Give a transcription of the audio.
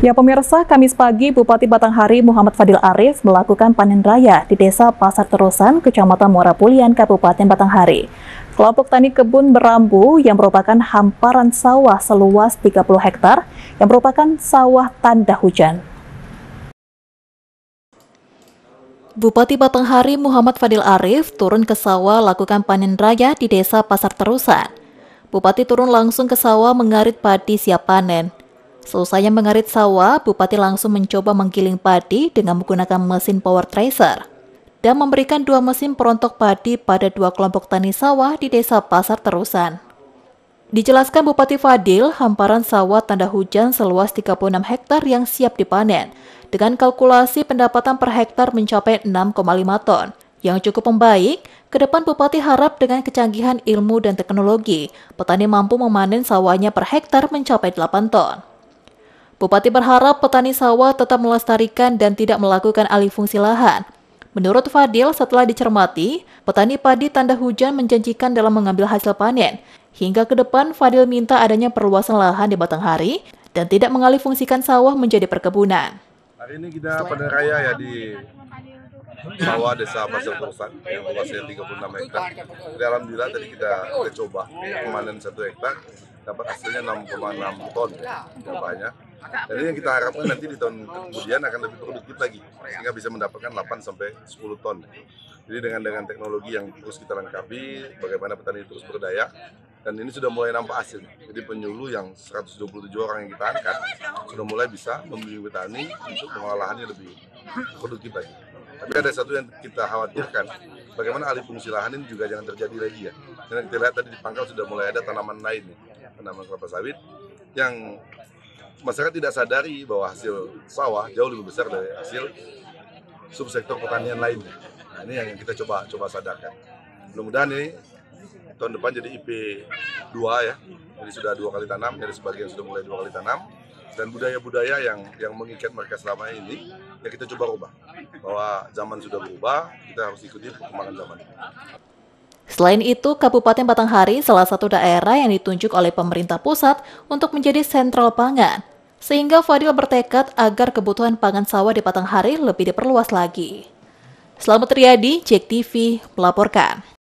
Ya pemirsa, Kamis pagi Bupati Batanghari Muhammad Fadil Arif melakukan panen raya di Desa Pasar Terusan, Kecamatan Muara Pulian, Kabupaten Batanghari. Kelompok tani kebun berambu yang merupakan hamparan sawah seluas 30 hektar yang merupakan sawah tanda hujan. Bupati Batanghari Muhammad Fadil Arif turun ke sawah lakukan panen raya di Desa Pasar Terusan. Bupati turun langsung ke sawah mengarit padi siap panen. Selesai mengarit sawah, Bupati langsung mencoba menggiling padi dengan menggunakan mesin power tracer dan memberikan dua mesin perontok padi pada dua kelompok tani sawah di desa Pasar Terusan. Dijelaskan Bupati Fadil, hamparan sawah tanda hujan seluas 36 hektar yang siap dipanen dengan kalkulasi pendapatan per hektar mencapai 6,5 ton yang cukup membaik, ke depan Bupati harap dengan kecanggihan ilmu dan teknologi, petani mampu memanen sawahnya per hektar mencapai 8 ton. Bupati berharap petani sawah tetap melestarikan dan tidak melakukan alih fungsi lahan. Menurut Fadil, setelah dicermati, petani padi tanda hujan menjanjikan dalam mengambil hasil panen. Hingga ke depan, Fadil minta adanya perluasan lahan di Batanghari dan tidak mengalih fungsikan sawah menjadi perkebunan. Hari ini kita pada raya ya di sawah desa Pasir Perusan yang luasnya 36 hektar. Jadi alhamdulillah tadi kita, kita coba kemarin satu hektar dapat hasilnya 6,6 ton ya banyak. Jadi yang kita harapkan nanti di tahun kemudian akan lebih produktif lagi, sehingga bisa mendapatkan 8 sampai 10 ton. Jadi dengan dengan teknologi yang terus kita lengkapi, bagaimana petani terus berdaya, dan ini sudah mulai nampak hasil. Jadi penyuluh yang 127 orang yang kita angkat sudah mulai bisa membimbing petani untuk pengolahannya lebih produktif lagi. Tapi ada satu yang kita khawatirkan, bagaimana alih fungsi lahan ini juga jangan terjadi lagi ya. Karena kita lihat tadi di Pangkal sudah mulai ada tanaman lain nih, tanaman kelapa sawit yang masyarakat tidak sadari bahwa hasil sawah jauh lebih besar dari hasil subsektor pertanian lainnya. Nah, ini yang kita coba coba sadarkan. Mudah-mudahan ini tahun depan jadi IP 2 ya. Jadi sudah dua kali tanam, jadi sebagian sudah mulai dua kali tanam dan budaya-budaya yang yang mengikat mereka selama ini ya kita coba ubah bahwa zaman sudah berubah kita harus ikuti perkembangan zaman. Selain itu, Kabupaten Batanghari salah satu daerah yang ditunjuk oleh pemerintah pusat untuk menjadi sentral pangan sehingga Fadil bertekad agar kebutuhan pangan sawah di hari lebih diperluas lagi. Selamat Riyadi, Jek TV, melaporkan.